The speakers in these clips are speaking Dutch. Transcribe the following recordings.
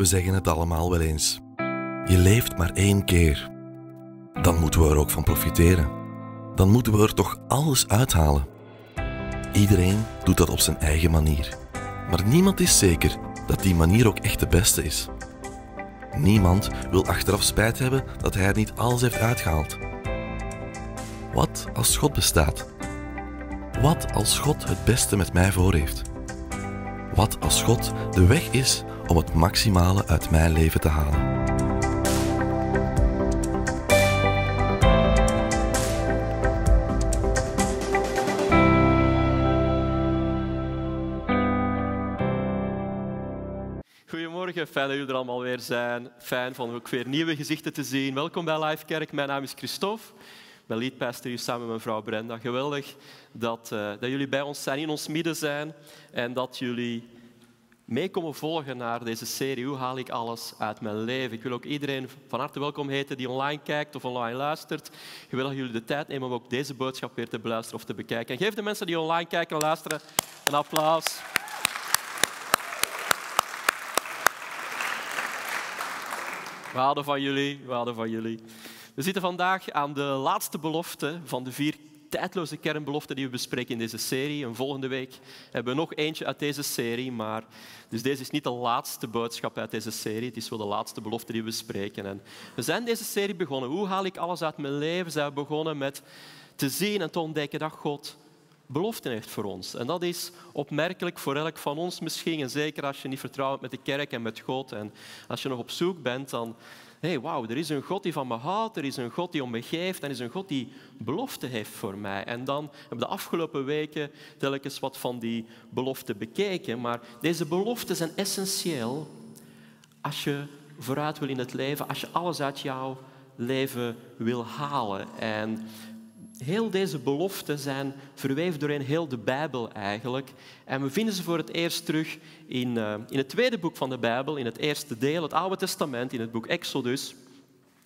We zeggen het allemaal wel eens. Je leeft maar één keer. Dan moeten we er ook van profiteren. Dan moeten we er toch alles uithalen. Iedereen doet dat op zijn eigen manier. Maar niemand is zeker dat die manier ook echt de beste is. Niemand wil achteraf spijt hebben dat hij er niet alles heeft uitgehaald. Wat als God bestaat? Wat als God het beste met mij voor heeft? Wat als God de weg is om het maximale uit mijn leven te halen. Fijn dat jullie er allemaal weer zijn. Fijn om ook weer nieuwe gezichten te zien. Welkom bij Live Kerk. Mijn naam is Christophe. Mijn leadpastor hier samen met mevrouw Brenda. Geweldig dat, eh, dat jullie bij ons zijn, in ons midden zijn en dat jullie Meekomen volgen naar deze serie. Hoe haal ik alles uit mijn leven? Ik wil ook iedereen van harte welkom heten die online kijkt of online luistert. Ik wil dat jullie de tijd nemen om ook deze boodschap weer te beluisteren of te bekijken. En geef de mensen die online kijken en luisteren een applaus. We van jullie, we houden van jullie. We zitten vandaag aan de laatste belofte van de vier tijdloze kernbelofte die we bespreken in deze serie. En volgende week hebben we nog eentje uit deze serie. Maar, dus deze is niet de laatste boodschap uit deze serie. Het is wel de laatste belofte die we bespreken. En we zijn deze serie begonnen. Hoe haal ik alles uit mijn leven? Zijn begonnen met te zien en te ontdekken dat God beloften heeft voor ons. En dat is opmerkelijk voor elk van ons misschien. En zeker als je niet vertrouwt met de kerk en met God. En als je nog op zoek bent, dan hey, wauw, er is een God die van me houdt, er is een God die om me geeft, en is een God die belofte heeft voor mij. En dan heb ik de afgelopen weken telkens wat van die beloften bekeken. Maar deze beloften zijn essentieel als je vooruit wil in het leven, als je alles uit jouw leven wil halen. En heel deze beloften zijn verweven doorheen heel de Bijbel eigenlijk. En we vinden ze voor het eerst terug in, eh, in het tweede boek van de Bijbel, in het eerste deel, het Oude Testament, in het boek Exodus.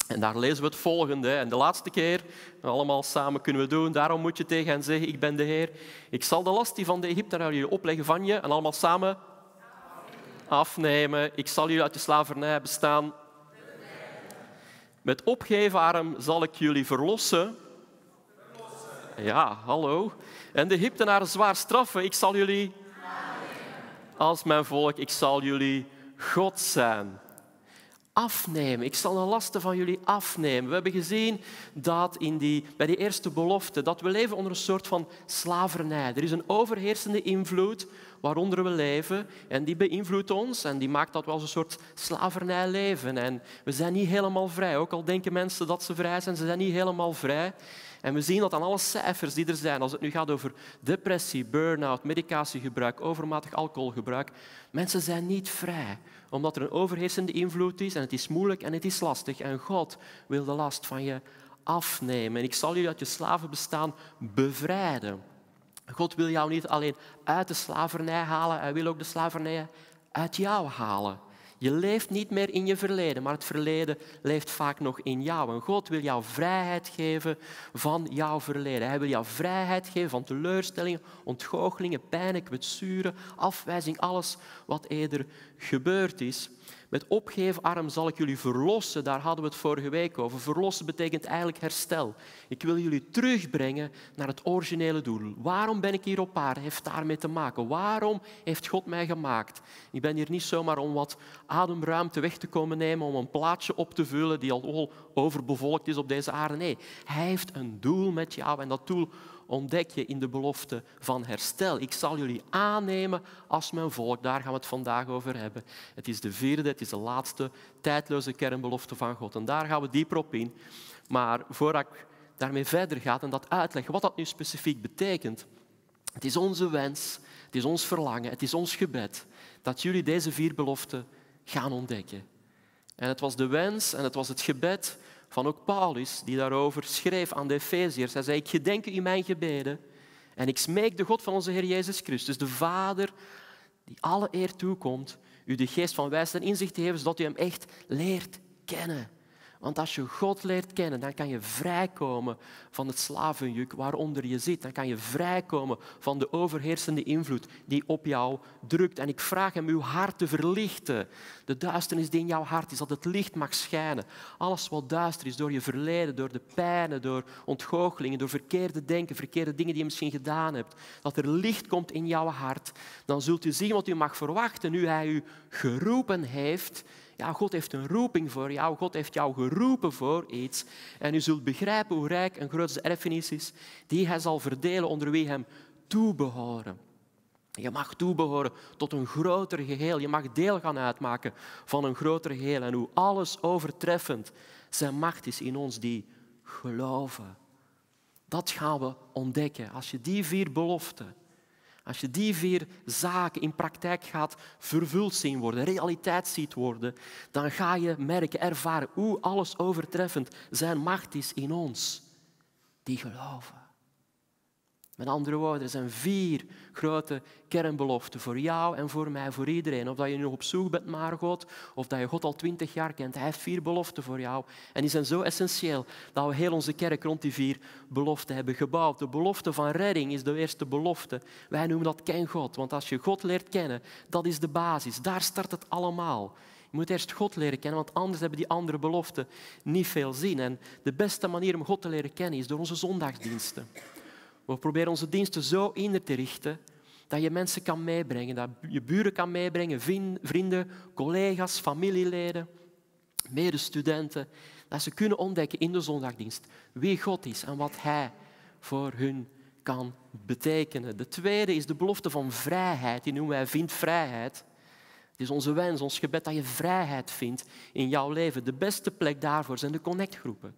En daar lezen we het volgende. En de laatste keer, allemaal samen kunnen we doen, daarom moet je tegen hen zeggen, ik ben de Heer. Ik zal de last die van de Egyptenaren jullie opleggen van je en allemaal samen afnemen. Ik zal jullie uit de slavernij bestaan. Met opgeven arm zal ik jullie verlossen ja, hallo. En de naar zwaar straffen. Ik zal jullie, als mijn volk, ik zal jullie God zijn. Afnemen. Ik zal de lasten van jullie afnemen. We hebben gezien dat in die, bij die eerste belofte dat we leven onder een soort van slavernij. Er is een overheersende invloed waaronder we leven. En die beïnvloedt ons en die maakt dat we als een soort slavernij leven. En we zijn niet helemaal vrij. Ook al denken mensen dat ze vrij zijn, ze zijn niet helemaal vrij. En we zien dat aan alle cijfers die er zijn, als het nu gaat over depressie, burn-out, medicatiegebruik, overmatig alcoholgebruik, mensen zijn niet vrij, omdat er een overheersende invloed is en het is moeilijk en het is lastig. En God wil de last van je afnemen. En ik zal jullie uit je slavenbestaan bevrijden. God wil jou niet alleen uit de slavernij halen, hij wil ook de slavernij uit jou halen. Je leeft niet meer in je verleden, maar het verleden leeft vaak nog in jou. En God wil jou vrijheid geven van jouw verleden. Hij wil jou vrijheid geven van teleurstellingen, ontgoochelingen, pijn, kwetsuren, afwijzing, alles wat eerder gebeurd is. Met opgeefarm zal ik jullie verlossen, daar hadden we het vorige week over. Verlossen betekent eigenlijk herstel. Ik wil jullie terugbrengen naar het originele doel. Waarom ben ik hier op aarde? Heeft daarmee te maken. Waarom heeft God mij gemaakt? Ik ben hier niet zomaar om wat ademruimte weg te komen nemen, om een plaatsje op te vullen die al overbevolkt is op deze aarde. Nee, Hij heeft een doel met jou en dat doel ontdek je in de belofte van herstel. Ik zal jullie aannemen als mijn volk. Daar gaan we het vandaag over hebben. Het is de vierde, het is de laatste tijdloze kernbelofte van God. En daar gaan we dieper op in. Maar voordat ik daarmee verder ga en dat uitleg, wat dat nu specifiek betekent. Het is onze wens, het is ons verlangen, het is ons gebed dat jullie deze vier beloften gaan ontdekken. En het was de wens en het was het gebed van ook Paulus, die daarover schreef aan de Efeziërs. Hij zei, ik gedenk u in mijn gebeden en ik smeek de God van onze Heer Jezus Christus, de Vader, die alle eer toekomt, u de geest van wijsheid en inzicht te geven, zodat u hem echt leert kennen. Want als je God leert kennen, dan kan je vrijkomen van het slavenjuk waaronder je zit. Dan kan je vrijkomen van de overheersende invloed die op jou drukt. En ik vraag hem uw hart te verlichten. De duisternis die in jouw hart is, dat het licht mag schijnen. Alles wat duister is door je verleden, door de pijnen, door ontgoochelingen, door verkeerde denken, verkeerde dingen die je misschien gedaan hebt. Dat er licht komt in jouw hart. Dan zult u zien wat u mag verwachten nu hij u geroepen heeft ja, God heeft een roeping voor jou. God heeft jou geroepen voor iets. En u zult begrijpen hoe rijk en groot erfenis is die hij zal verdelen onder wie hem toebehoren. Je mag toebehoren tot een groter geheel. Je mag deel gaan uitmaken van een groter geheel. En hoe alles overtreffend zijn macht is in ons die geloven. Dat gaan we ontdekken als je die vier beloften als je die vier zaken in praktijk gaat vervuld zien worden, realiteit ziet worden, dan ga je merken, ervaren hoe alles overtreffend zijn macht is in ons die geloven. Met andere woorden, er zijn vier grote kernbeloften voor jou en voor mij, voor iedereen. Of dat je nu op zoek bent naar God, of dat je God al twintig jaar kent. Hij heeft vier beloften voor jou. En die zijn zo essentieel dat we heel onze kerk rond die vier beloften hebben gebouwd. De belofte van redding is de eerste belofte. Wij noemen dat ken God, want als je God leert kennen, dat is de basis. Daar start het allemaal. Je moet eerst God leren kennen, want anders hebben die andere beloften niet veel zin. En de beste manier om God te leren kennen is door onze zondagsdiensten. We proberen onze diensten zo in te richten dat je mensen kan meebrengen, dat je buren kan meebrengen, vrienden, collega's, familieleden, medestudenten. Dat ze kunnen ontdekken in de zondagdienst wie God is en wat Hij voor hun kan betekenen. De tweede is de belofte van vrijheid. Die noemen wij vind vrijheid. Het is onze wens, ons gebed dat je vrijheid vindt in jouw leven. De beste plek daarvoor zijn de connectgroepen.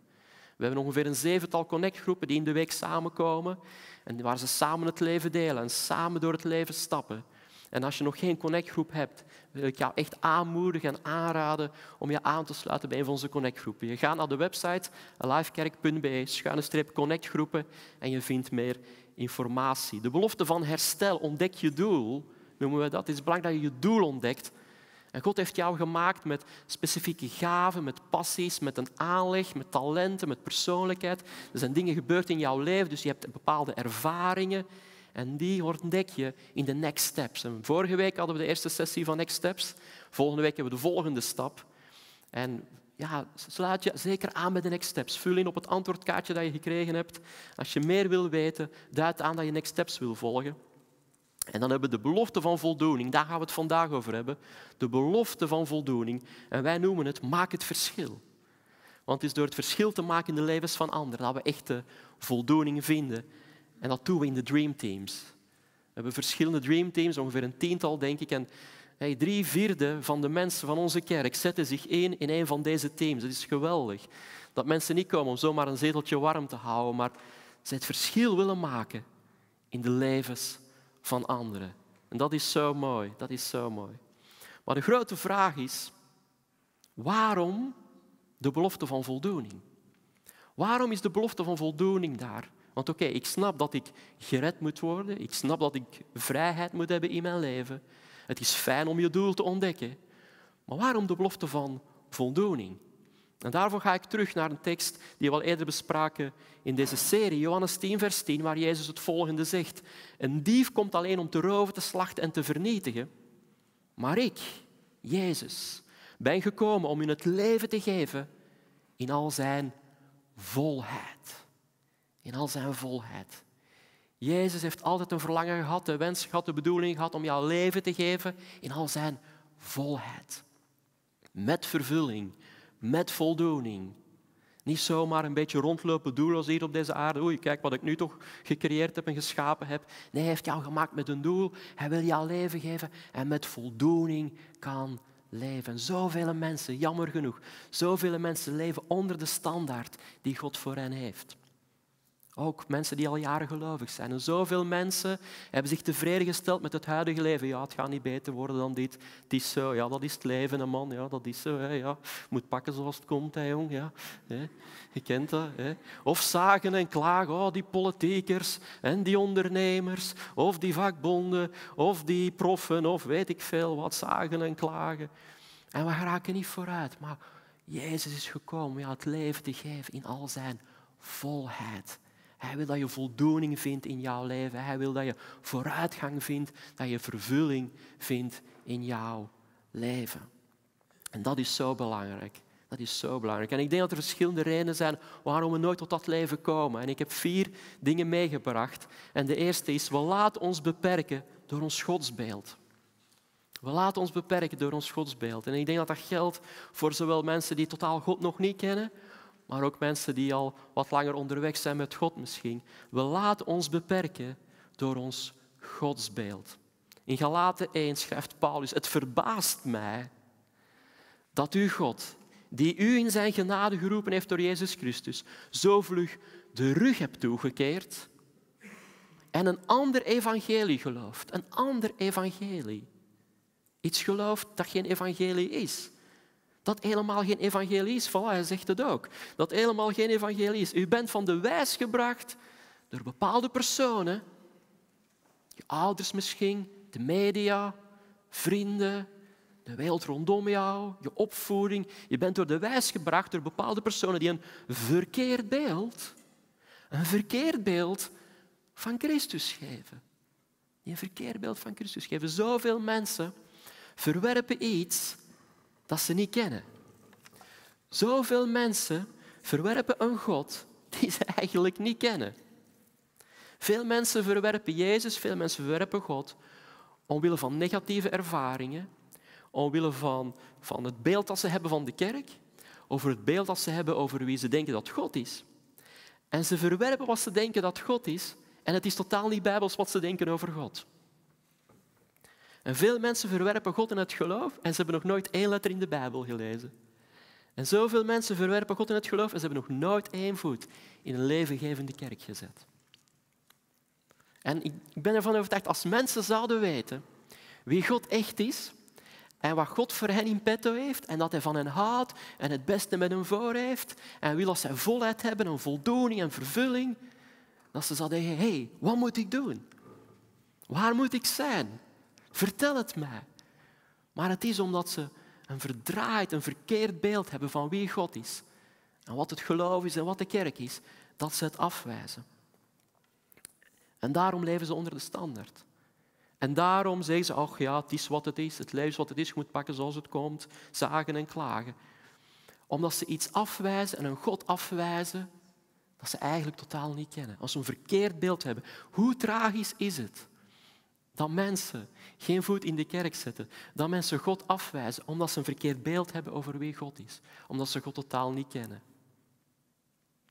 We hebben ongeveer een zevental connectgroepen die in de week samenkomen en waar ze samen het leven delen en samen door het leven stappen. En als je nog geen connectgroep hebt, wil ik jou echt aanmoedigen en aanraden om je aan te sluiten bij een van onze connectgroepen. Je gaat naar de website alivekerk.be, schuine connectgroepen en je vindt meer informatie. De belofte van herstel, ontdek je doel, noemen we dat. Het is belangrijk dat je je doel ontdekt God heeft jou gemaakt met specifieke gaven, met passies, met een aanleg, met talenten, met persoonlijkheid. Er zijn dingen gebeurd in jouw leven, dus je hebt bepaalde ervaringen. En die ontdek je in de next steps. vorige week hadden we de eerste sessie van next steps. Volgende week hebben we de volgende stap. En ja, sluit je zeker aan bij de next steps. Vul in op het antwoordkaartje dat je gekregen hebt. Als je meer wil weten, duid aan dat je next steps wil volgen. En dan hebben we de belofte van voldoening, daar gaan we het vandaag over hebben. De belofte van voldoening. En wij noemen het maak het verschil. Want het is door het verschil te maken in de levens van anderen dat we echte voldoening vinden. En dat doen we in de Dream Teams. We hebben verschillende Dream Teams, ongeveer een tiental denk ik. En hey, drie vierde van de mensen van onze kerk zetten zich één in een van deze teams. Dat is geweldig. Dat mensen niet komen om zomaar een zeteltje warm te houden, maar ze het verschil willen maken in de levens van anderen. En dat is zo mooi, dat is zo mooi. Maar de grote vraag is, waarom de belofte van voldoening? Waarom is de belofte van voldoening daar? Want oké, ik snap dat ik gered moet worden, ik snap dat ik vrijheid moet hebben in mijn leven. Het is fijn om je doel te ontdekken. Maar waarom de belofte van voldoening? En daarvoor ga ik terug naar een tekst die we al eerder bespraken in deze serie, Johannes 10, vers 10, waar Jezus het volgende zegt. Een dief komt alleen om te roven, te slachten en te vernietigen. Maar ik, Jezus, ben gekomen om u het leven te geven in al zijn volheid. In al zijn volheid. Jezus heeft altijd een verlangen gehad, de wens gehad, de bedoeling gehad om jou leven te geven in al zijn volheid. Met vervulling met voldoening. Niet zomaar een beetje rondlopen doel als hier op deze aarde. Oei, kijk wat ik nu toch gecreëerd heb en geschapen heb. Nee, hij heeft jou gemaakt met een doel. Hij wil jou leven geven en met voldoening kan leven. Zoveel mensen, jammer genoeg, zoveel mensen leven onder de standaard die God voor hen heeft. Ook mensen die al jaren gelovig zijn. En zoveel mensen hebben zich tevreden gesteld met het huidige leven. Ja, het gaat niet beter worden dan dit. Het is zo, ja, dat is het leven, een man. Ja, dat is zo, hè, ja. Moet pakken zoals het komt, hè, jong. Ja. Je kent dat. Hè. Of zagen en klagen, oh, die politiekers en die ondernemers, of die vakbonden, of die proffen, of weet ik veel wat, zagen en klagen. En we raken niet vooruit, maar Jezus is gekomen om ja, het leven te geven in al zijn volheid. Hij wil dat je voldoening vindt in jouw leven. Hij wil dat je vooruitgang vindt, dat je vervulling vindt in jouw leven. En dat is zo belangrijk. Dat is zo belangrijk. En ik denk dat er verschillende redenen zijn waarom we nooit tot dat leven komen. En ik heb vier dingen meegebracht. En de eerste is, we laten ons beperken door ons godsbeeld. We laten ons beperken door ons godsbeeld. En ik denk dat dat geldt voor zowel mensen die totaal God nog niet kennen, maar ook mensen die al wat langer onderweg zijn met God misschien. We laten ons beperken door ons godsbeeld. In Galaten 1 schrijft Paulus, het verbaast mij dat u God, die u in zijn genade geroepen heeft door Jezus Christus, zo vlug de rug hebt toegekeerd en een ander evangelie gelooft. Een ander evangelie. Iets gelooft dat geen evangelie is dat helemaal geen evangelie is. Voilà, hij zegt het ook. Dat helemaal geen evangelie is. U bent van de wijs gebracht door bepaalde personen. Je ouders misschien, de media, vrienden, de wereld rondom jou, je opvoeding. Je bent door de wijs gebracht door bepaalde personen die een verkeerd beeld, een verkeerd beeld van Christus geven. Die een verkeerd beeld van Christus geven. Zoveel mensen verwerpen iets dat ze niet kennen. Zoveel mensen verwerpen een God die ze eigenlijk niet kennen. Veel mensen verwerpen Jezus, veel mensen verwerpen God omwille van negatieve ervaringen, omwille van, van het beeld dat ze hebben van de kerk, over het beeld dat ze hebben over wie ze denken dat God is. En ze verwerpen wat ze denken dat God is, en het is totaal niet bijbels wat ze denken over God. En veel mensen verwerpen God en het geloof en ze hebben nog nooit één letter in de Bijbel gelezen. En zoveel mensen verwerpen God en het geloof en ze hebben nog nooit één voet in een levengevende kerk gezet. En ik ben ervan overtuigd, als mensen zouden weten wie God echt is en wat God voor hen in petto heeft en dat hij van hen houdt en het beste met hen voor heeft en wil als zij volheid hebben en voldoening en vervulling, dat ze zouden denken: hé, hey, wat moet ik doen? Waar moet ik zijn? Vertel het mij. Maar het is omdat ze een verdraaid, een verkeerd beeld hebben van wie God is. En wat het geloof is en wat de kerk is, dat ze het afwijzen. En daarom leven ze onder de standaard. En daarom zeggen ze, ach ja, het is wat het is, het leven is wat het is, je moet pakken zoals het komt, zagen en klagen. Omdat ze iets afwijzen en een God afwijzen dat ze eigenlijk totaal niet kennen. Als ze een verkeerd beeld hebben. Hoe tragisch is het dat mensen geen voet in de kerk zetten. Dat mensen God afwijzen omdat ze een verkeerd beeld hebben over wie God is. Omdat ze God totaal niet kennen.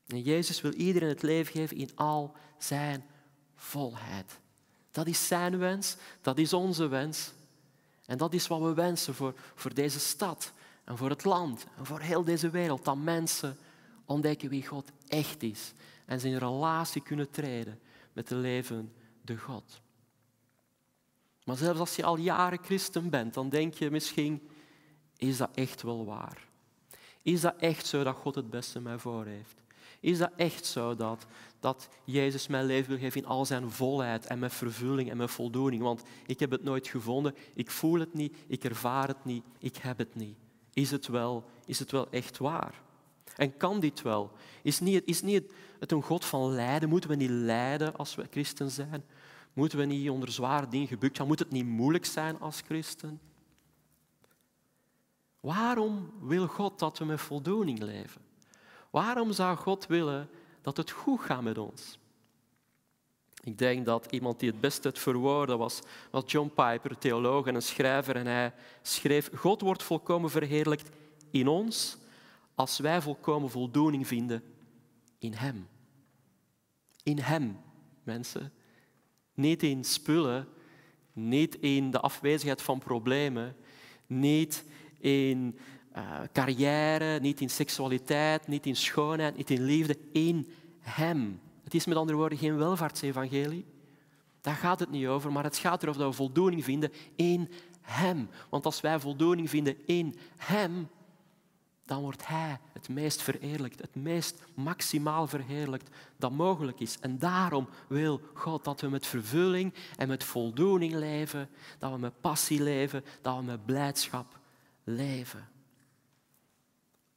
En Jezus wil iedereen het leven geven in al zijn volheid. Dat is zijn wens, dat is onze wens. En dat is wat we wensen voor, voor deze stad en voor het land en voor heel deze wereld. Dat mensen ontdekken wie God echt is en ze in relatie kunnen treden met de levende God. Maar zelfs als je al jaren christen bent, dan denk je misschien, is dat echt wel waar? Is dat echt zo dat God het beste mij voor heeft? Is dat echt zo dat, dat Jezus mijn leven wil geven in al zijn volheid en met vervulling en mijn voldoening? Want ik heb het nooit gevonden, ik voel het niet, ik ervaar het niet, ik heb het niet. Is het wel, is het wel echt waar? En kan dit wel? Is niet, is niet het een God van lijden? Moeten we niet lijden als we christen zijn? Moeten we niet onder zware dingen gebukt gaan? Moet het niet moeilijk zijn als christen? Waarom wil God dat we met voldoening leven? Waarom zou God willen dat het goed gaat met ons? Ik denk dat iemand die het beste het verwoorden was, was John Piper, theoloog en een schrijver. En hij schreef, God wordt volkomen verheerlijkt in ons als wij volkomen voldoening vinden in Hem. In Hem, mensen. Niet in spullen, niet in de afwezigheid van problemen, niet in uh, carrière, niet in seksualiteit, niet in schoonheid, niet in liefde, in Hem. Het is met andere woorden geen welvaartsevangelie. Daar gaat het niet over, maar het gaat erover dat we voldoening vinden in Hem. Want als wij voldoening vinden in Hem, dan wordt Hij het meest vereerlijkt, het meest maximaal verheerlijkt dat mogelijk is. En daarom wil God dat we met vervulling en met voldoening leven, dat we met passie leven, dat we met blijdschap leven.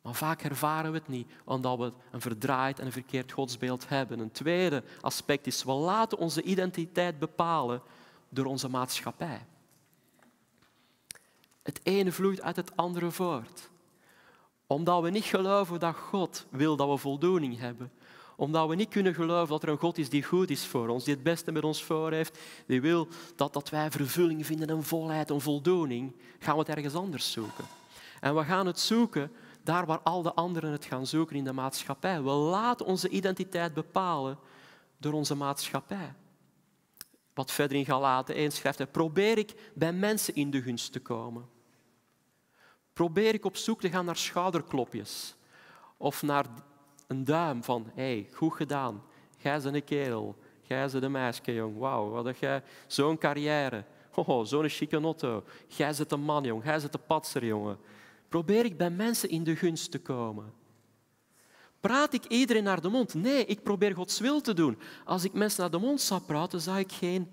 Maar vaak ervaren we het niet, omdat we een verdraaid en een verkeerd godsbeeld hebben. Een tweede aspect is, we laten onze identiteit bepalen door onze maatschappij. Het ene vloeit uit het andere voort omdat we niet geloven dat God wil dat we voldoening hebben. Omdat we niet kunnen geloven dat er een God is die goed is voor ons, die het beste met ons voor heeft, die wil dat, dat wij vervulling vinden, een volheid, een voldoening, gaan we het ergens anders zoeken. En we gaan het zoeken daar waar al de anderen het gaan zoeken in de maatschappij. We laten onze identiteit bepalen door onze maatschappij. Wat verder in Galaten 1 schrijft hij, probeer ik bij mensen in de gunst te komen probeer ik op zoek te gaan naar schouderklopjes of naar een duim van hey, goed gedaan, jij is een kerel, jij is een meisje, jong, wauw, wat heb jij zo'n carrière, oh, zo'n chique auto, jij zit een man, jong, jij zit een patser, jongen. Probeer ik bij mensen in de gunst te komen. Praat ik iedereen naar de mond? Nee, ik probeer Gods wil te doen. Als ik mensen naar de mond zou praten, zou ik geen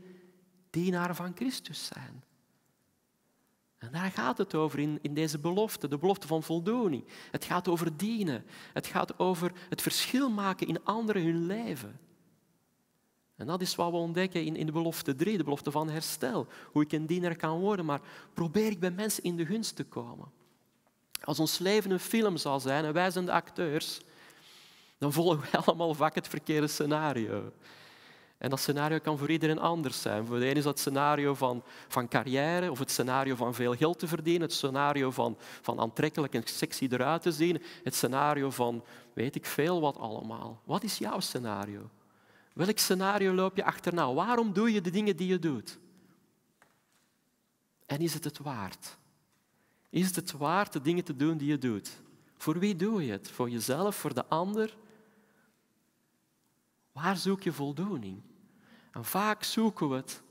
dienaar van Christus zijn. En daar gaat het over in, in deze belofte, de belofte van voldoening. Het gaat over dienen. Het gaat over het verschil maken in anderen hun leven. En dat is wat we ontdekken in, in de belofte 3, de belofte van herstel. Hoe ik een diener kan worden, maar probeer ik bij mensen in de gunst te komen. Als ons leven een film zal zijn en wij zijn de acteurs, dan volgen wij allemaal vaak het verkeerde scenario. En dat scenario kan voor iedereen anders zijn. Voor de een is dat het scenario van, van carrière, of het scenario van veel geld te verdienen, het scenario van, van aantrekkelijk en sexy eruit te zien, het scenario van weet ik veel wat allemaal. Wat is jouw scenario? Welk scenario loop je achterna? Waarom doe je de dingen die je doet? En is het het waard? Is het het waard de dingen te doen die je doet? Voor wie doe je het? Voor jezelf, voor de ander? Waar zoek je voldoening? En vaak zoeken we het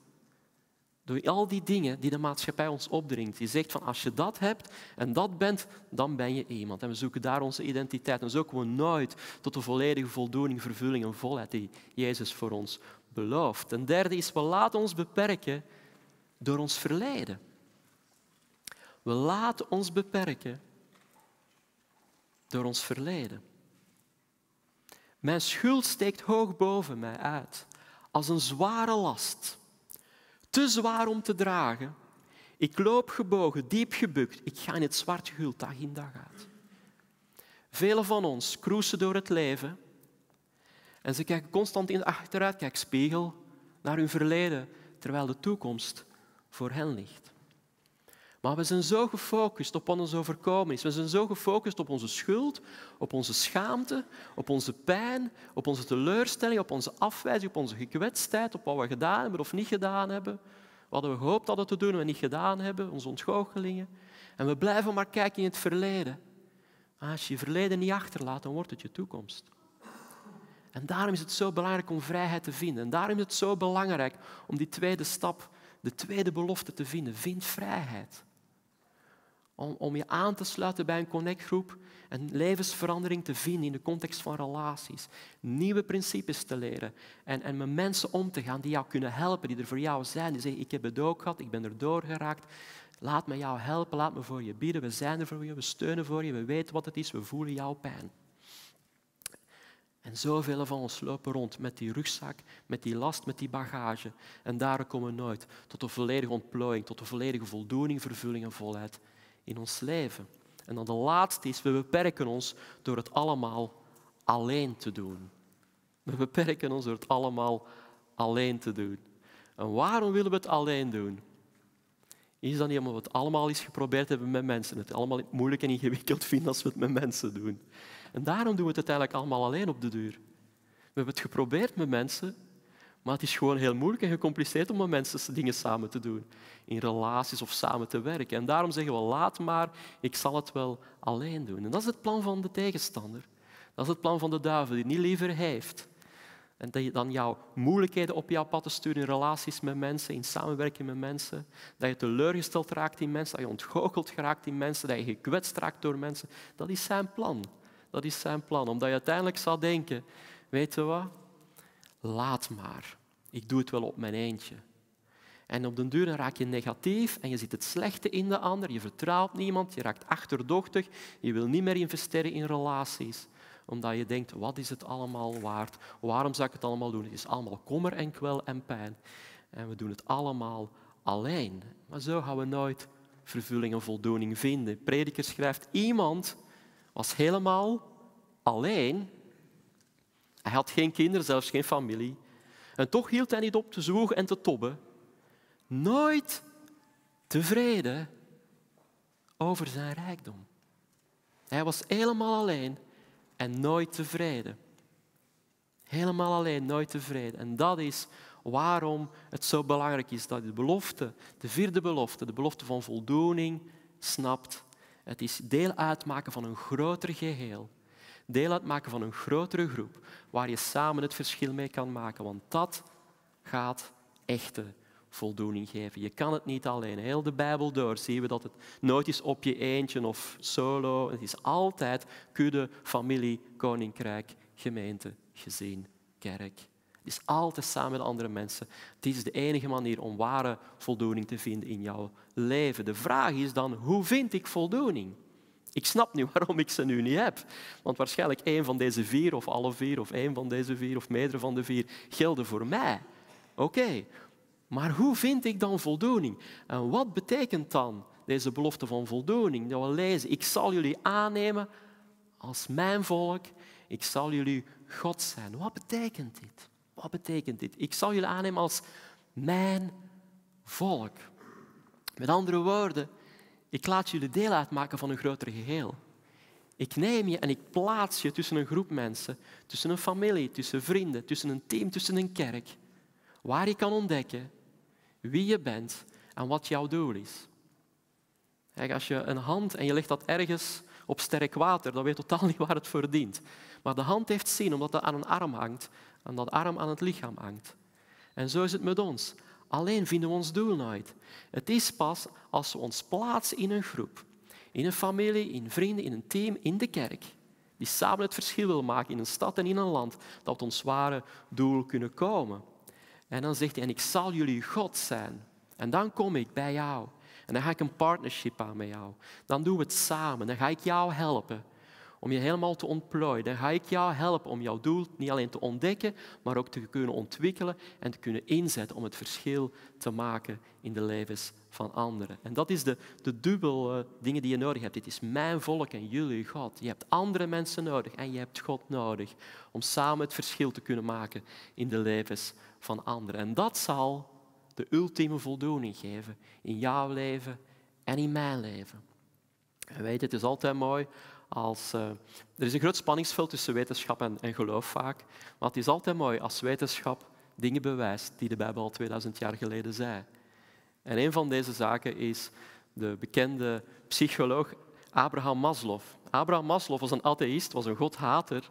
door al die dingen die de maatschappij ons opdringt. Die zegt van als je dat hebt en dat bent, dan ben je iemand. En we zoeken daar onze identiteit. En zoeken we nooit tot de volledige voldoening, vervulling en volheid die Jezus voor ons belooft. Ten derde is, we laten ons beperken door ons verleden. We laten ons beperken door ons verleden. Mijn schuld steekt hoog boven mij uit, als een zware last. Te zwaar om te dragen. Ik loop gebogen, diep gebukt. Ik ga in het zwart gehuld dag in dag uit. Velen van ons kruisen door het leven en ze kijken constant in de achteruitkijkspiegel naar hun verleden, terwijl de toekomst voor hen ligt. Maar we zijn zo gefocust op wat ons overkomen is. We zijn zo gefocust op onze schuld, op onze schaamte, op onze pijn, op onze teleurstelling, op onze afwijzing, op onze gekwetstheid, op wat we gedaan hebben of niet gedaan hebben. Wat we gehoopt hadden te doen en niet gedaan hebben, onze ontgoochelingen. En we blijven maar kijken in het verleden. als je je verleden niet achterlaat, dan wordt het je toekomst. En daarom is het zo belangrijk om vrijheid te vinden. En daarom is het zo belangrijk om die tweede stap, de tweede belofte te vinden. Vind vrijheid. Om, om je aan te sluiten bij een connectgroep en levensverandering te vinden in de context van relaties. Nieuwe principes te leren en, en met mensen om te gaan die jou kunnen helpen, die er voor jou zijn. Die zeggen, ik heb het ook gehad, ik ben er doorgeraakt. Laat me jou helpen, laat me voor je bieden. We zijn er voor je, we steunen voor je, we weten wat het is, we voelen jouw pijn. En zoveel van ons lopen rond met die rugzak, met die last, met die bagage. En daar komen we nooit tot de volledige ontplooiing, tot de volledige voldoening, vervulling en volheid in ons leven. En dan de laatste is, we beperken ons door het allemaal alleen te doen. We beperken ons door het allemaal alleen te doen. En waarom willen we het alleen doen? Is dat niet omdat we het allemaal eens geprobeerd hebben met mensen? Het allemaal moeilijk en ingewikkeld vinden als we het met mensen doen. En daarom doen we het uiteindelijk allemaal alleen op de duur. We hebben het geprobeerd met mensen maar het is gewoon heel moeilijk en gecompliceerd om met mensen dingen samen te doen. In relaties of samen te werken. En daarom zeggen we, laat maar, ik zal het wel alleen doen. En dat is het plan van de tegenstander. Dat is het plan van de duivel, die niet liever heeft. En dat je dan jouw moeilijkheden op jouw pad te sturen in relaties met mensen, in samenwerking met mensen. Dat je teleurgesteld raakt in mensen, dat je ontgoocheld raakt in mensen, dat je gekwetst raakt door mensen. Dat is zijn plan. Dat is zijn plan. Omdat je uiteindelijk zal denken, weet je wat, laat maar. Ik doe het wel op mijn eindje. En op den duur raak je negatief en je ziet het slechte in de ander, je vertrouwt niemand, je raakt achterdochtig, je wil niet meer investeren in relaties, omdat je denkt, wat is het allemaal waard? Waarom zou ik het allemaal doen? Het is allemaal kommer en kwel en pijn. En we doen het allemaal alleen. Maar zo gaan we nooit vervulling en voldoening vinden. Prediker schrijft, iemand was helemaal alleen hij had geen kinderen, zelfs geen familie. En toch hield hij niet op te zwoegen en te tobben. Nooit tevreden over zijn rijkdom. Hij was helemaal alleen en nooit tevreden. Helemaal alleen, nooit tevreden. En dat is waarom het zo belangrijk is dat je de belofte, de vierde belofte, de belofte van voldoening, snapt. Het is deel uitmaken van een groter geheel deel uitmaken van een grotere groep waar je samen het verschil mee kan maken. Want dat gaat echte voldoening geven. Je kan het niet alleen. Heel de Bijbel door zien we dat het nooit is op je eentje of solo. Het is altijd kudde, familie, koninkrijk, gemeente, gezin, kerk. Het is altijd samen met andere mensen. Het is de enige manier om ware voldoening te vinden in jouw leven. De vraag is dan, hoe vind ik voldoening? Ik snap niet waarom ik ze nu niet heb. Want waarschijnlijk één van deze vier, of alle vier, of één van deze vier, of meerdere van de vier, gelden voor mij. Oké, maar hoe vind ik dan voldoening? En wat betekent dan deze belofte van voldoening? Dat we lezen, ik zal jullie aannemen als mijn volk, ik zal jullie God zijn. Wat betekent dit? Wat betekent dit? Ik zal jullie aannemen als mijn volk. Met andere woorden, ik laat jullie deel uitmaken van een groter geheel. Ik neem je en ik plaats je tussen een groep mensen, tussen een familie, tussen vrienden, tussen een team, tussen een kerk, waar je kan ontdekken wie je bent en wat jouw doel is. als je een hand en je legt dat ergens op sterk water, dan weet je totaal niet waar het voor dient. Maar de hand heeft zin omdat dat aan een arm hangt, en dat arm aan het lichaam hangt. En zo is het met ons alleen vinden we ons doel nooit. Het is pas als we ons plaatsen in een groep, in een familie, in vrienden, in een team, in de kerk, die samen het verschil wil maken in een stad en in een land, dat we ons ware doel kunnen komen. En dan zegt hij, en ik zal jullie God zijn. En dan kom ik bij jou. En dan ga ik een partnership aan met jou. Dan doen we het samen. Dan ga ik jou helpen om je helemaal te ontplooien. Daar ga ik jou helpen om jouw doel niet alleen te ontdekken, maar ook te kunnen ontwikkelen en te kunnen inzetten om het verschil te maken in de levens van anderen. En dat is de, de dubbele eh, dingen die je nodig hebt. Dit is mijn volk en jullie God. Je hebt andere mensen nodig en je hebt God nodig om samen het verschil te kunnen maken in de levens van anderen. En dat zal de ultieme voldoening geven in jouw leven en in mijn leven. En weet, het is altijd mooi als... Eh, er is een groot spanningsveld tussen wetenschap en, en geloof vaak. Maar het is altijd mooi als wetenschap dingen bewijst die de Bijbel al 2000 jaar geleden zei. En een van deze zaken is de bekende psycholoog Abraham Maslow. Abraham Maslow was een atheïst, was een godhater,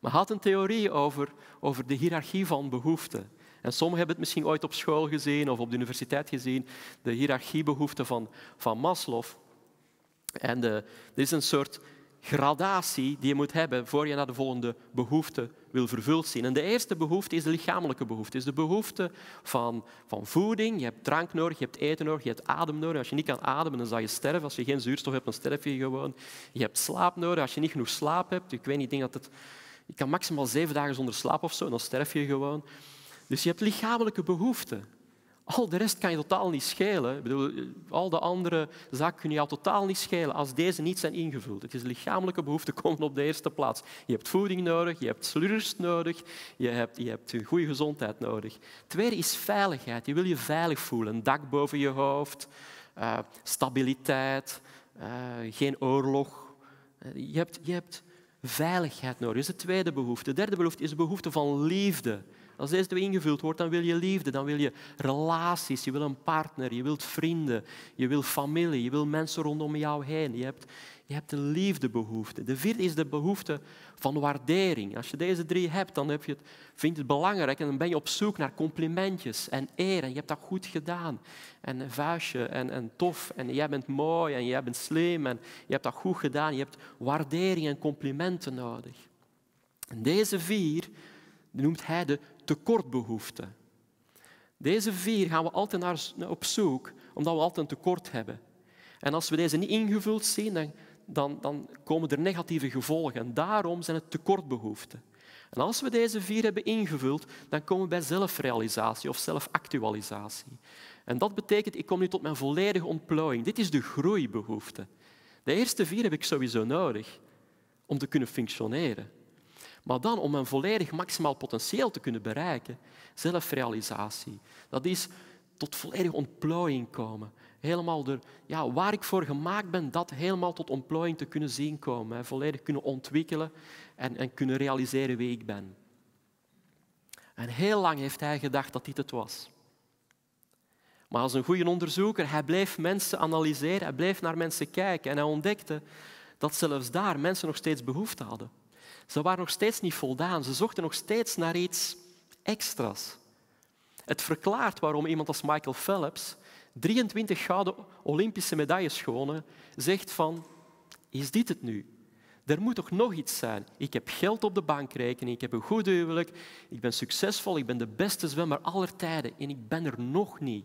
maar had een theorie over, over de hiërarchie van behoeften. En sommigen hebben het misschien ooit op school gezien of op de universiteit gezien, de hiërarchiebehoeften van, van Maslow. En de, eh, er is een soort gradatie die je moet hebben voor je naar de volgende behoefte wil vervuld zien. En de eerste behoefte is de lichamelijke behoefte. Is dus de behoefte van, van voeding. Je hebt drank nodig, je hebt eten nodig, je hebt adem nodig. Als je niet kan ademen, dan zal je sterven. Als je geen zuurstof hebt, dan sterf je gewoon. Je hebt slaap nodig. Als je niet genoeg slaap hebt, ik weet niet, ik denk dat het... Je kan maximaal zeven dagen zonder slaap of zo, dan sterf je gewoon. Dus je hebt lichamelijke behoeften. Al de rest kan je totaal niet schelen. Ik bedoel, al de andere zaken kun je al totaal niet schelen als deze niet zijn ingevuld. Het is lichamelijke behoeften komen op de eerste plaats. Je hebt voeding nodig, je hebt rust nodig, je hebt, je hebt goede gezondheid nodig. Tweede is veiligheid. Je wil je veilig voelen. Een dak boven je hoofd, eh, stabiliteit, eh, geen oorlog. Eh, je, hebt, je hebt veiligheid nodig. Dat is de tweede behoefte. De derde behoefte is de behoefte van liefde. Als deze twee ingevuld wordt, dan wil je liefde, dan wil je relaties, je wil een partner, je wilt vrienden, je wil familie, je wil mensen rondom jou heen. Je hebt, je hebt een liefdebehoefte. De vierde is de behoefte van waardering. Als je deze drie hebt, dan heb je het, vind je het belangrijk en dan ben je op zoek naar complimentjes en eer. En je hebt dat goed gedaan. En een vuistje en, en tof. En jij bent mooi en jij bent slim en je hebt dat goed gedaan. Je hebt waardering en complimenten nodig. En deze vier noemt hij de tekortbehoefte. Deze vier gaan we altijd naar op zoek, omdat we altijd een tekort hebben. En als we deze niet ingevuld zien, dan, dan, dan komen er negatieve gevolgen. En daarom zijn het tekortbehoeften. En als we deze vier hebben ingevuld, dan komen we bij zelfrealisatie of zelfactualisatie. En dat betekent, ik kom nu tot mijn volledige ontplooiing. Dit is de groeibehoefte. De eerste vier heb ik sowieso nodig om te kunnen functioneren. Maar dan om een volledig maximaal potentieel te kunnen bereiken, zelfrealisatie, dat is tot volledige ontplooiing komen. Helemaal door, ja, waar ik voor gemaakt ben, dat helemaal tot ontplooiing te kunnen zien komen. Hè. Volledig kunnen ontwikkelen en, en kunnen realiseren wie ik ben. En heel lang heeft hij gedacht dat dit het was. Maar als een goede onderzoeker, hij bleef mensen analyseren, hij bleef naar mensen kijken en hij ontdekte dat zelfs daar mensen nog steeds behoefte hadden ze waren nog steeds niet voldaan. Ze zochten nog steeds naar iets extra's. Het verklaart waarom iemand als Michael Phelps 23 gouden Olympische medailles gewonnen, zegt van, is dit het nu? Er moet toch nog iets zijn? Ik heb geld op de bankrekening, ik heb een goed huwelijk, ik ben succesvol, ik ben de beste zwemmer aller tijden en ik ben er nog niet.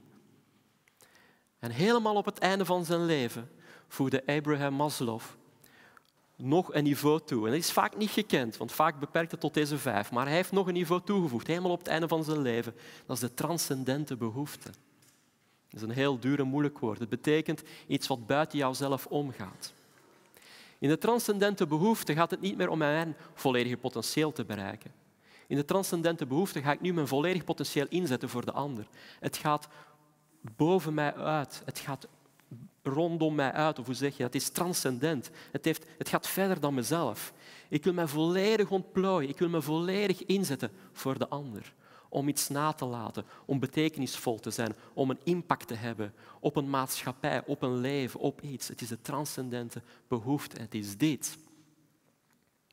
En helemaal op het einde van zijn leven voerde Abraham Maslow nog een niveau toe. En dat is vaak niet gekend, want vaak beperkt het tot deze vijf. Maar hij heeft nog een niveau toegevoegd, helemaal op het einde van zijn leven. Dat is de transcendente behoefte. Dat is een heel duur en moeilijk woord. Het betekent iets wat buiten jouzelf omgaat. In de transcendente behoefte gaat het niet meer om mijn volledige potentieel te bereiken. In de transcendente behoefte ga ik nu mijn volledig potentieel inzetten voor de ander. Het gaat boven mij uit. Het gaat rondom mij uit. Of hoe zeg je dat? Het is transcendent. Het, heeft, het gaat verder dan mezelf. Ik wil mij volledig ontplooien. Ik wil me volledig inzetten voor de ander. Om iets na te laten, om betekenisvol te zijn, om een impact te hebben op een maatschappij, op een leven, op iets. Het is een transcendente behoefte. Het is dit.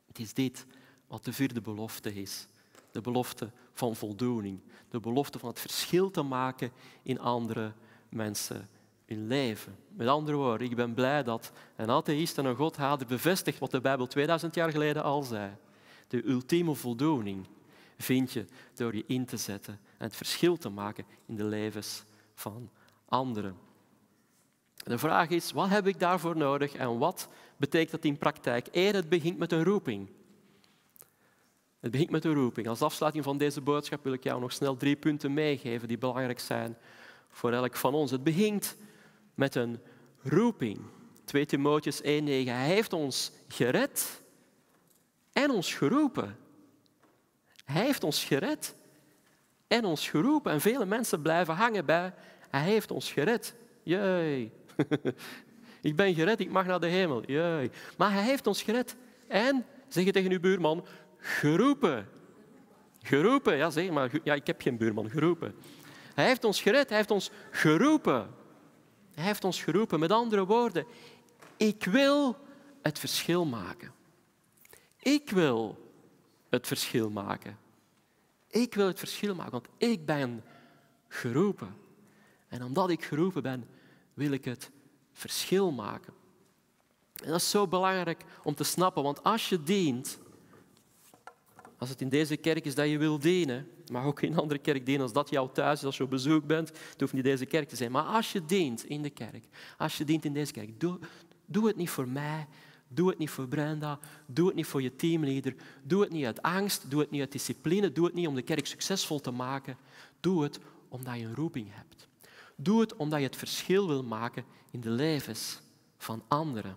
Het is dit wat de vierde belofte is. De belofte van voldoening. De belofte van het verschil te maken in andere mensen in leven. Met andere woorden, ik ben blij dat een atheïst en een godhader bevestigt wat de Bijbel 2000 jaar geleden al zei. De ultieme voldoening vind je door je in te zetten en het verschil te maken in de levens van anderen. De vraag is, wat heb ik daarvoor nodig en wat betekent dat in praktijk? Eer, het begint met een roeping. Het begint met een roeping. Als afsluiting van deze boodschap wil ik jou nog snel drie punten meegeven die belangrijk zijn voor elk van ons. Het begint met een roeping. 2 Timotheus 1:9. Hij heeft ons gered en ons geroepen. Hij heeft ons gered en ons geroepen. En vele mensen blijven hangen bij hij heeft ons gered. Jee. ik ben gered, ik mag naar de hemel. Jee. Maar hij heeft ons gered en zeg je tegen uw buurman geroepen. Geroepen, ja zeg maar, ja, ik heb geen buurman, geroepen. Hij heeft ons gered, hij heeft ons geroepen. Hij heeft ons geroepen. Met andere woorden, ik wil het verschil maken. Ik wil het verschil maken. Ik wil het verschil maken, want ik ben geroepen. En omdat ik geroepen ben, wil ik het verschil maken. En dat is zo belangrijk om te snappen, want als je dient, als het in deze kerk is dat je wil dienen, mag ook in andere kerk dienen als dat jouw thuis is, als je op bezoek bent. Het hoeft niet deze kerk te zijn. Maar als je dient in de kerk, als je dient in deze kerk, doe, doe het niet voor mij, Doe het niet voor Brenda. Doe het niet voor je teamleider. Doe het niet uit angst. Doe het niet uit discipline. Doe het niet om de kerk succesvol te maken. Doe het omdat je een roeping hebt. Doe het omdat je het verschil wil maken in de levens van anderen.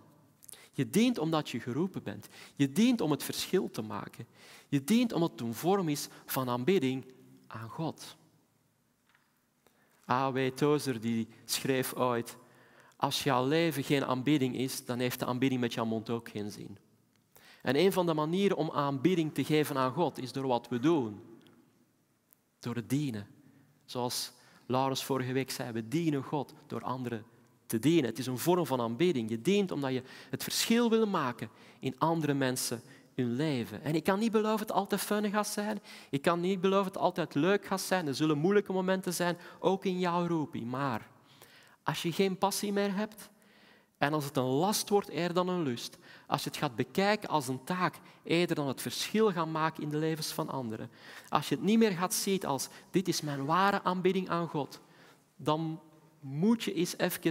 Je dient omdat je geroepen bent. Je dient om het verschil te maken. Je dient om het een vorm is van aanbidding aan God. A.W. Tozer die schreef ooit, als jouw leven geen aanbidding is, dan heeft de aanbidding met jouw mond ook geen zin. En een van de manieren om aanbidding te geven aan God is door wat we doen. Door het dienen. Zoals Laurens vorige week zei, we dienen God door anderen te dienen. Het is een vorm van aanbidding. Je dient omdat je het verschil wil maken in andere mensen hun leven. En ik kan niet beloven dat het altijd fun gaat zijn. Ik kan niet beloven dat het altijd leuk gaat zijn. Er zullen moeilijke momenten zijn, ook in jouw roeping. Maar als je geen passie meer hebt en als het een last wordt eerder dan een lust, als je het gaat bekijken als een taak eerder dan het verschil gaan maken in de levens van anderen, als je het niet meer gaat zien als dit is mijn ware aanbidding aan God, dan moet je eens even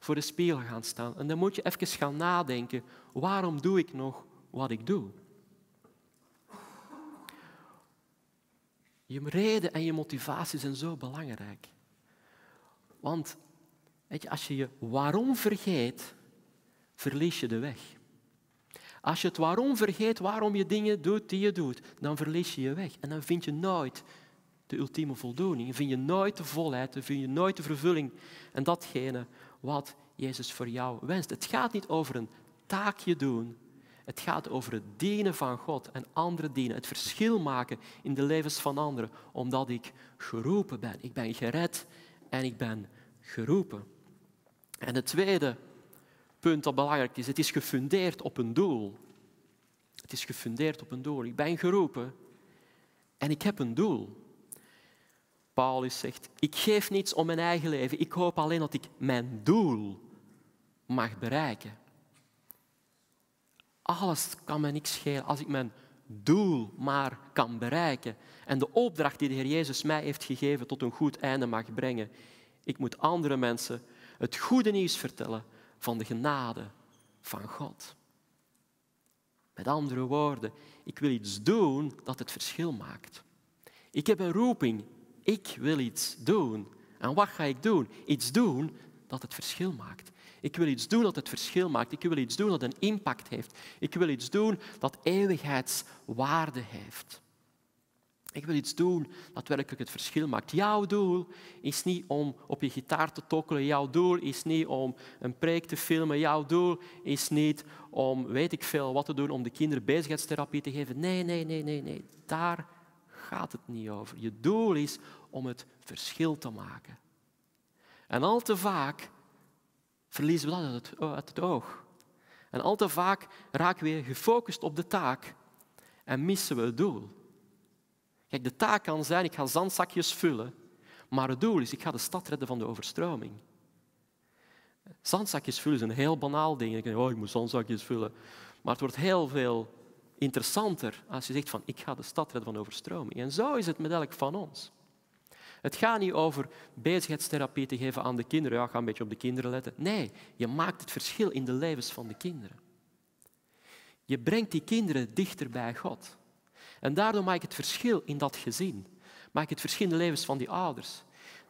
voor de spiegel gaan staan. En dan moet je even gaan nadenken, waarom doe ik nog wat ik doe? Je reden en je motivatie zijn zo belangrijk. Want weet je, als je je waarom vergeet, verlies je de weg. Als je het waarom vergeet, waarom je dingen doet die je doet, dan verlies je je weg. En dan vind je nooit de ultieme voldoening, vind je nooit de volheid, vind je nooit de vervulling en datgene wat Jezus voor jou wenst. Het gaat niet over een taakje doen. Het gaat over het dienen van God en anderen dienen. Het verschil maken in de levens van anderen, omdat ik geroepen ben. Ik ben gered en ik ben geroepen. En het tweede punt dat belangrijk is, het is gefundeerd op een doel. Het is gefundeerd op een doel. Ik ben geroepen en ik heb een doel. Paulus zegt, ik geef niets om mijn eigen leven, ik hoop alleen dat ik mijn doel mag bereiken. Alles kan me niks schelen als ik mijn doel maar kan bereiken en de opdracht die de Heer Jezus mij heeft gegeven tot een goed einde mag brengen. Ik moet andere mensen het goede nieuws vertellen van de genade van God. Met andere woorden, ik wil iets doen dat het verschil maakt. Ik heb een roeping ik wil iets doen. En wat ga ik doen? Iets doen dat het verschil maakt. Ik wil iets doen dat het verschil maakt. Ik wil iets doen dat een impact heeft. Ik wil iets doen dat eeuwigheidswaarde heeft. Ik wil iets doen dat werkelijk het verschil maakt. Jouw doel is niet om op je gitaar te tokkelen. Jouw doel is niet om een preek te filmen. Jouw doel is niet om, weet ik veel, wat te doen om de kinderen bezigheidstherapie te geven. Nee, nee, nee, nee, nee. Daar gaat het niet over. Je doel is om het verschil te maken. En al te vaak verliezen we dat uit het oh, oog. En al te vaak raken we weer gefocust op de taak en missen we het doel. Kijk, de taak kan zijn, ik ga zandzakjes vullen, maar het doel is, ik ga de stad redden van de overstroming. Zandzakjes vullen is een heel banaal ding. Ik denk, oh, ik moet zandzakjes vullen. Maar het wordt heel veel interessanter als je zegt van ik ga de stad redden van overstroming. En zo is het met elk van ons. Het gaat niet over bezigheidstherapie te geven aan de kinderen. Ja, gaan een beetje op de kinderen letten. Nee, je maakt het verschil in de levens van de kinderen. Je brengt die kinderen dichter bij God. En daardoor maak ik het verschil in dat gezin. Maak ik het verschil in de levens van die ouders.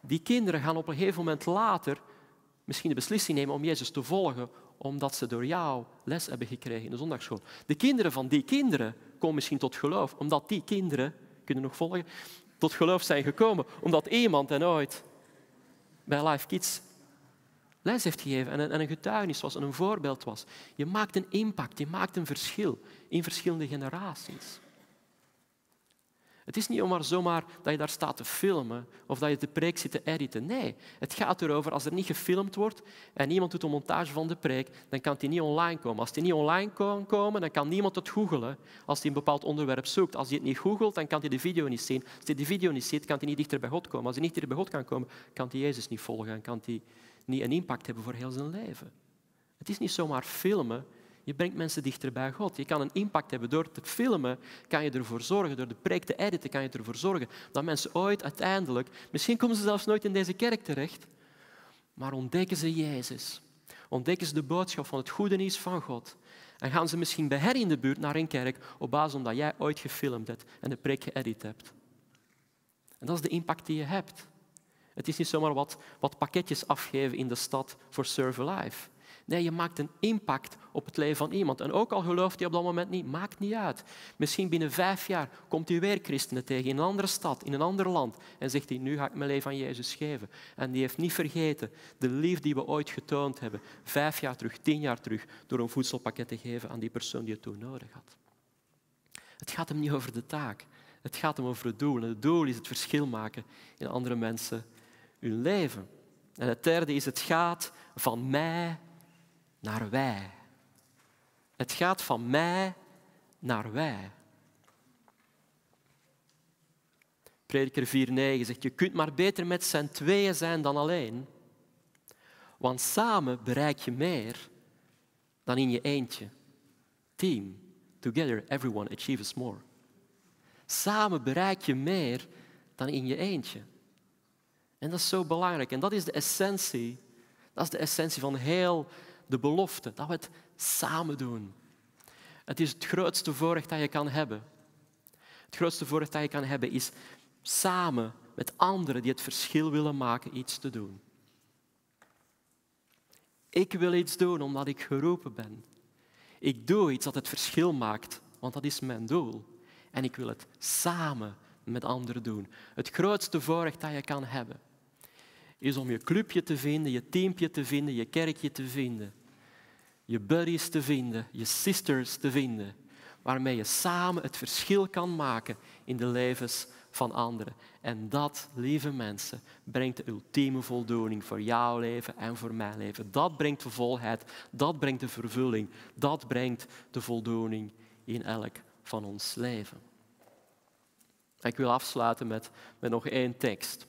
Die kinderen gaan op een gegeven moment later misschien de beslissing nemen om Jezus te volgen omdat ze door jou les hebben gekregen in de zondagschool. De kinderen van die kinderen komen misschien tot geloof, omdat die kinderen, kunnen nog volgen, tot geloof zijn gekomen, omdat iemand en ooit bij Life Kids les heeft gegeven en een, en getuigenis was en een voorbeeld was. Je maakt een impact, je maakt een verschil in verschillende generaties. Het is niet om maar zomaar dat je daar staat te filmen of dat je de preek zit te editen. Nee, het gaat erover als er niet gefilmd wordt en iemand doet een montage van de preek, dan kan die niet online komen. Als die niet online kan komen, dan kan niemand het googelen. Als die een bepaald onderwerp zoekt, als die het niet googelt, dan kan die de video niet zien. Als die de video niet ziet, kan die niet dichter bij God komen. Als die niet dichter bij God kan komen, kan die Jezus niet volgen en kan die niet een impact hebben voor heel zijn leven. Het is niet zomaar filmen je brengt mensen dichter bij God. Je kan een impact hebben door te filmen, kan je ervoor zorgen, door de preek te editen, kan je ervoor zorgen dat mensen ooit uiteindelijk, misschien komen ze zelfs nooit in deze kerk terecht, maar ontdekken ze Jezus. Ontdekken ze de boodschap van het goede nieuws van God. En gaan ze misschien bij her in de buurt naar een kerk op basis omdat jij ooit gefilmd hebt en de preek geëdit hebt. En dat is de impact die je hebt. Het is niet zomaar wat, wat pakketjes afgeven in de stad voor Serve Life. Nee, je maakt een impact op het leven van iemand. En ook al gelooft hij op dat moment niet, maakt niet uit. Misschien binnen vijf jaar komt hij weer christenen tegen in een andere stad, in een ander land. En zegt hij, nu ga ik mijn leven aan Jezus geven. En die heeft niet vergeten de liefde die we ooit getoond hebben. Vijf jaar terug, tien jaar terug, door een voedselpakket te geven aan die persoon die het toen nodig had. Het gaat hem niet over de taak. Het gaat hem over het doel. En het doel is het verschil maken in andere mensen hun leven. En het derde is, het gaat van mij naar wij. Het gaat van mij naar wij. Prediker 4.9 zegt, je kunt maar beter met zijn tweeën zijn dan alleen. Want samen bereik je meer dan in je eentje. Team, together everyone achieves more. Samen bereik je meer dan in je eentje. En dat is zo belangrijk. En dat is de essentie. Dat is de essentie van heel de belofte, dat we het samen doen. Het is het grootste voorrecht dat je kan hebben. Het grootste voorrecht dat je kan hebben is samen met anderen die het verschil willen maken iets te doen. Ik wil iets doen omdat ik geroepen ben. Ik doe iets dat het verschil maakt, want dat is mijn doel. En ik wil het samen met anderen doen. Het grootste voorrecht dat je kan hebben is om je clubje te vinden, je teampje te vinden, je kerkje te vinden je buddies te vinden, je sisters te vinden, waarmee je samen het verschil kan maken in de levens van anderen. En dat, lieve mensen, brengt de ultieme voldoening voor jouw leven en voor mijn leven. Dat brengt de volheid, dat brengt de vervulling, dat brengt de voldoening in elk van ons leven. Ik wil afsluiten met, met nog één tekst.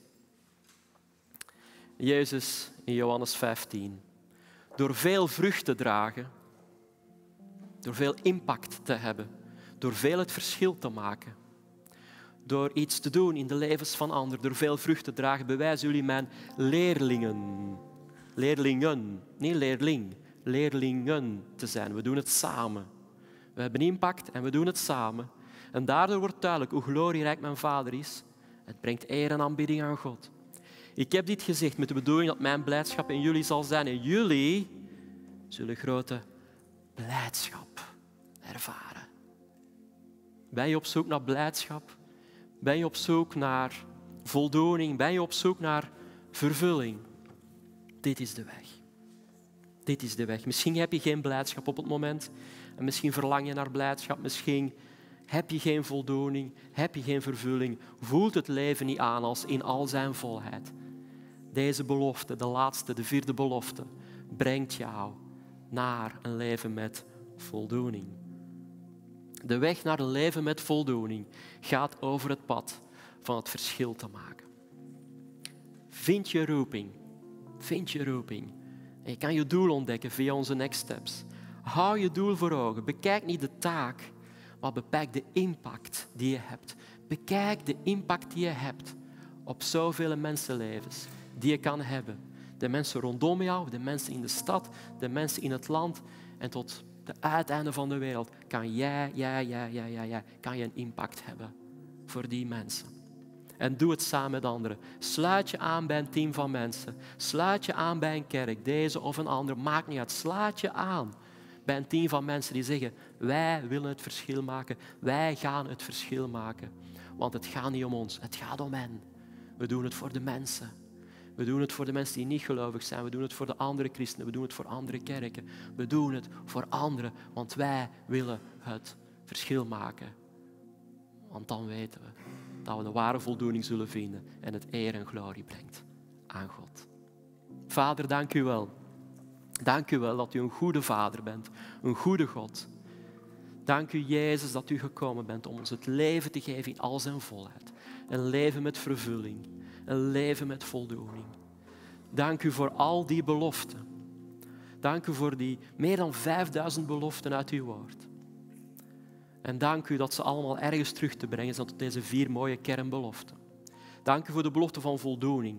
Jezus in Johannes 15. Door veel vrucht te dragen, door veel impact te hebben, door veel het verschil te maken, door iets te doen in de levens van anderen, door veel vrucht te dragen, bewijzen jullie mijn leerlingen. Leerlingen, niet leerling, leerlingen te zijn. We doen het samen. We hebben impact en we doen het samen. En daardoor wordt duidelijk hoe glorierijk mijn Vader is. Het brengt eer en aanbidding aan God. Ik heb dit gezegd met de bedoeling dat mijn blijdschap in jullie zal zijn. En jullie zullen grote blijdschap ervaren. Ben je op zoek naar blijdschap? Ben je op zoek naar voldoening? Ben je op zoek naar vervulling? Dit is de weg. Dit is de weg. Misschien heb je geen blijdschap op het moment. En misschien verlang je naar blijdschap. Misschien heb je geen voldoening, heb je geen vervulling, voelt het leven niet aan als in al zijn volheid. Deze belofte, de laatste, de vierde belofte, brengt jou naar een leven met voldoening. De weg naar een leven met voldoening gaat over het pad van het verschil te maken. Vind je roeping. Vind je roeping. En je kan je doel ontdekken via onze next steps. Hou je doel voor ogen. Bekijk niet de taak, maar bekijk de impact die je hebt. Bekijk de impact die je hebt op zoveel mensenlevens die je kan hebben. De mensen rondom jou, de mensen in de stad, de mensen in het land en tot de uiteinde van de wereld kan jij, jij, jij, jij, jij, kan je een impact hebben voor die mensen. En doe het samen met anderen. Sluit je aan bij een team van mensen. Sluit je aan bij een kerk, deze of een ander. Maakt niet uit. Sluit je aan bij een team van mensen die zeggen: Wij willen het verschil maken. Wij gaan het verschil maken. Want het gaat niet om ons, het gaat om hen. We doen het voor de mensen. We doen het voor de mensen die niet gelovig zijn. We doen het voor de andere christenen. We doen het voor andere kerken. We doen het voor anderen, want wij willen het verschil maken. Want dan weten we dat we de ware voldoening zullen vinden en het eer en glorie brengt aan God. Vader, dank u wel. Dank u wel dat u een goede vader bent, een goede God. Dank u, Jezus, dat u gekomen bent om ons het leven te geven in al zijn volheid. Een leven met vervulling een leven met voldoening. Dank u voor al die beloften. Dank u voor die meer dan 5000 beloften uit uw woord. En dank u dat ze allemaal ergens terug te brengen zijn tot deze vier mooie kernbeloften. Dank u voor de belofte van voldoening.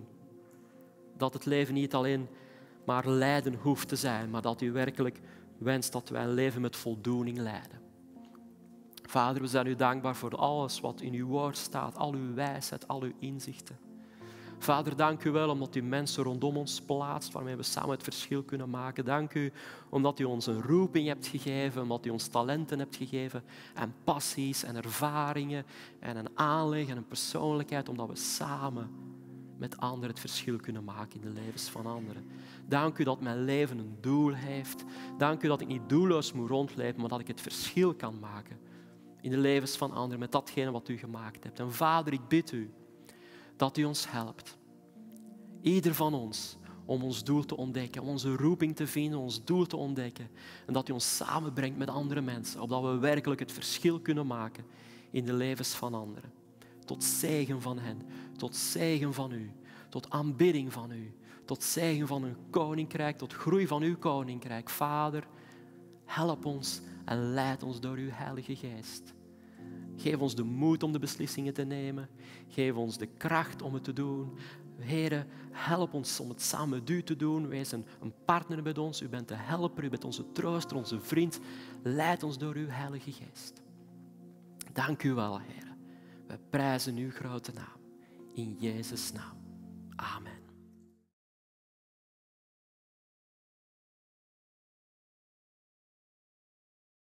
Dat het leven niet alleen maar lijden hoeft te zijn, maar dat u werkelijk wenst dat wij een leven met voldoening leiden. Vader, we zijn u dankbaar voor alles wat in uw woord staat, al uw wijsheid, al uw inzichten. Vader, dank u wel omdat u mensen rondom ons plaatst waarmee we samen het verschil kunnen maken. Dank u omdat u ons een roeping hebt gegeven, omdat u ons talenten hebt gegeven en passies en ervaringen en een aanleg en een persoonlijkheid, omdat we samen met anderen het verschil kunnen maken in de levens van anderen. Dank u dat mijn leven een doel heeft. Dank u dat ik niet doelloos moet rondleven, maar dat ik het verschil kan maken in de levens van anderen met datgene wat u gemaakt hebt. En Vader, ik bid u dat u ons helpt. Ieder van ons om ons doel te ontdekken, om onze roeping te vinden, ons doel te ontdekken. En dat u ons samenbrengt met andere mensen, opdat we werkelijk het verschil kunnen maken in de levens van anderen. Tot zegen van hen, tot zegen van u, tot aanbidding van u, tot zegen van een koninkrijk, tot groei van uw koninkrijk. Vader, help ons en leid ons door uw Heilige Geest. Geef ons de moed om de beslissingen te nemen. Geef ons de kracht om het te doen. Heren, help ons om het samen met u te doen. Wees een, een partner met ons. U bent de helper, u bent onze trooster, onze vriend. Leid ons door uw Heilige Geest. Dank u wel, heren. We prijzen uw grote naam. In Jezus' naam. Amen.